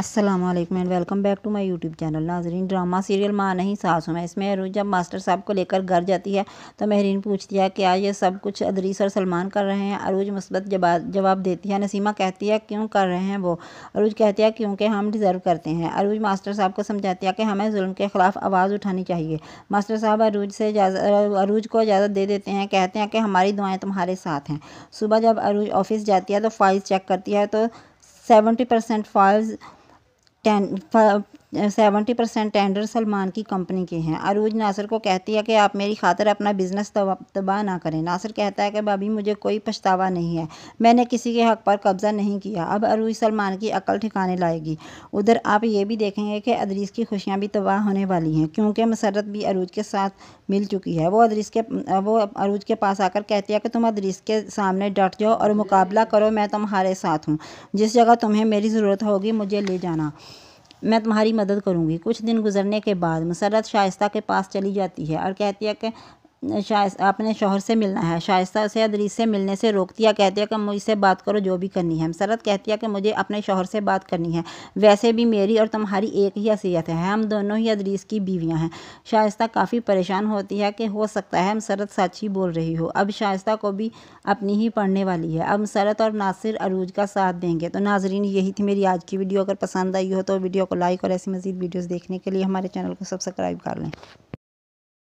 Aslam and welcome back to my YouTube channel नाजरीन drama serial माँ नहीं सास हूँ मैं इसमें हरूज जब मास्टर साहब को लेकर घर जाती है तो महरीन पूछती है क्या ये सब कुछ अदरीस और सलमान कर रहे हैं अरूज मुस्बत जवाब देती है नसीमा कहती है क्यों कर रहे हैं वो अरूज कहती है क्योंकि हम डिज़र्व करते हैं अरूज मास्टर साहब को समझाती है कि हमें जुल्म के ख़िलाफ़ आवाज़ उठानी चाहिए मास्टर साहब अरूज से अरूज को इजाज़त दे देते हैं कहते हैं कि हमारी दुआएँ तुम्हारे साथ हैं सुबह जब अरूज ऑफिस जाती है तो फाइल्स चेक करती है तो seventy percent files can seventy percent tender Salman की कंपनी के हैं अरूज नासर को कहती है कि आप मेरी खातर अपना बिजनेस तबाह ना करें नासर कहता है कि भाभी मुझे कोई पछतावा नहीं है मैंने किसी के हक पर कब्ज़ा नहीं किया अब अरूज सलमान की अकल ठिकाने लाएगी उधर आप ये भी देखेंगे कि अदरीस की खुशियाँ भी तबाह होने वाली हैं क्योंकि मसरत भी अरूज के साथ मिल चुकी है वो अदरीस के वो अरूज के पास आकर कहती है कि तुम अदरीस के सामने डट जाओ और मुकाबला करो मैं तुम्हारे साथ हूँ जिस जगह तुम्हें मेरी ज़रूरत होगी मुझे ले जाना मैं तुम्हारी मदद करूँगी कुछ दिन गुजरने के बाद मुसरत शाइस्ता के पास चली जाती है और कहती है कि आपने शोहर से मिलना है शायस्ता उसे अदरीस से मिलने से रोकती है कहती है कि मुझसे बात करो जो भी करनी है सरत कहती है कि मुझे अपने शोहर से बात करनी है वैसे भी मेरी और तुम्हारी एक ही असीयत है हम दोनों ही अदरीस की बीवियाँ हैं शायस्ता काफ़ी परेशान होती है कि हो सकता है हम सरत सच ही बोल रही हो अब शायस्ता को भी अपनी ही पढ़ने वाली है अब सरत और नासिर अरूज का साथ देंगे तो नाजरीन यही थी मेरी आज की वीडियो अगर पसंद आई हो तो वीडियो को लाइक और ऐसी मज़ीद वीडियोज़ देखने के लिए हमारे चैनल को सब्सक्राइब कर लें